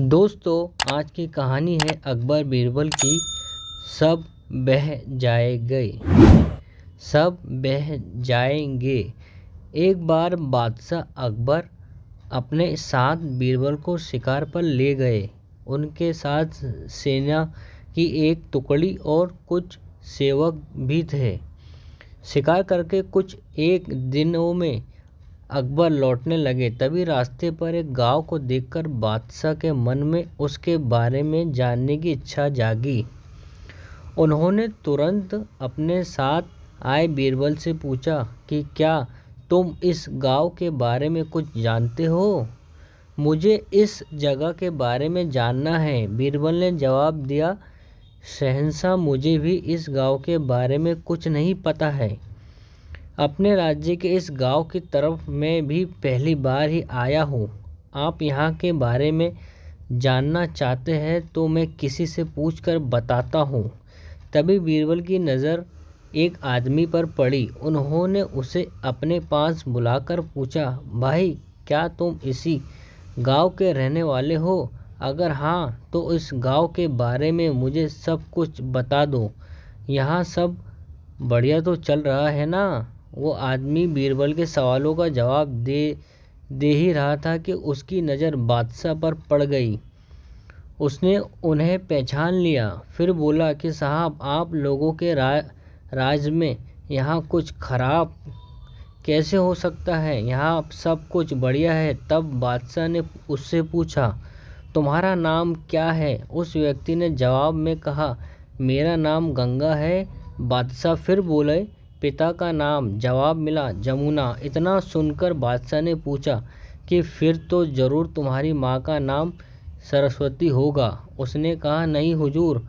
दोस्तों आज की कहानी है अकबर बीरबल की सब बह जाए गए सब बह जाएंगे एक बार बादशाह अकबर अपने साथ बीरबल को शिकार पर ले गए उनके साथ सेना की एक टुकड़ी और कुछ सेवक भी थे शिकार करके कुछ एक दिनों में अकबर लौटने लगे तभी रास्ते पर एक गाँव को देखकर बादशाह के मन में उसके बारे में जानने की इच्छा जागी उन्होंने तुरंत अपने साथ आए बीरबल से पूछा कि क्या तुम इस गांव के बारे में कुछ जानते हो मुझे इस जगह के बारे में जानना है बीरबल ने जवाब दिया शहनशाह मुझे भी इस गांव के बारे में कुछ नहीं पता है अपने राज्य के इस गाँव की तरफ मैं भी पहली बार ही आया हूँ आप यहाँ के बारे में जानना चाहते हैं तो मैं किसी से पूछ कर बताता हूँ तभी बीरबल की नज़र एक आदमी पर पड़ी उन्होंने उसे अपने पास बुलाकर पूछा भाई क्या तुम इसी गांव के रहने वाले हो अगर हाँ तो इस गांव के बारे में मुझे सब कुछ बता दो यहाँ सब बढ़िया तो चल रहा है ना वो आदमी बीरबल के सवालों का जवाब दे दे ही रहा था कि उसकी नज़र बादशाह पर पड़ गई उसने उन्हें पहचान लिया फिर बोला कि साहब आप लोगों के रा, राज में यहाँ कुछ खराब कैसे हो सकता है यहाँ सब कुछ बढ़िया है तब बादशाह ने उससे पूछा तुम्हारा नाम क्या है उस व्यक्ति ने जवाब में कहा मेरा नाम गंगा है बादशाह फिर बोले पिता का नाम जवाब मिला जमुना इतना सुनकर बादशाह ने पूछा कि फिर तो ज़रूर तुम्हारी माँ का नाम सरस्वती होगा उसने कहा नहीं हुजूर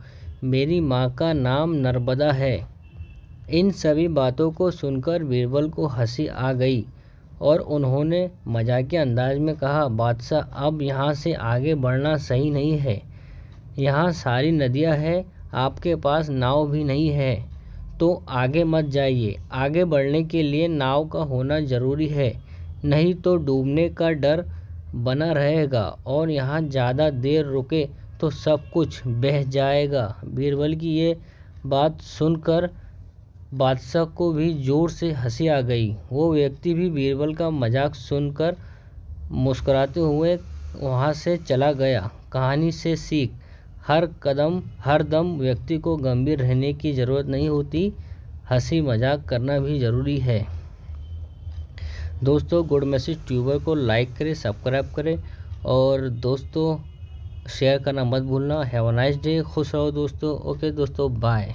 मेरी माँ का नाम नर्मदा है इन सभी बातों को सुनकर बीरबल को हंसी आ गई और उन्होंने के अंदाज में कहा बादशाह अब यहाँ से आगे बढ़ना सही नहीं है यहाँ सारी नदियाँ हैं आपके पास नाव भी नहीं है तो आगे मत जाइए आगे बढ़ने के लिए नाव का होना ज़रूरी है नहीं तो डूबने का डर बना रहेगा और यहाँ ज़्यादा देर रुके तो सब कुछ बह जाएगा बीरबल की ये बात सुनकर बादशाह को भी ज़ोर से हंसी आ गई वो व्यक्ति भी बीरबल का मजाक सुनकर मुस्कुराते हुए वहाँ से चला गया कहानी से सीख हर कदम हर दम व्यक्ति को गंभीर रहने की ज़रूरत नहीं होती हंसी मजाक करना भी ज़रूरी है दोस्तों गुड मैसेज ट्यूबर को लाइक करें सब्सक्राइब करें और दोस्तों शेयर करना मत भूलना हैव अ नाइस डे खुश रहो दोस्तों ओके दोस्तों बाय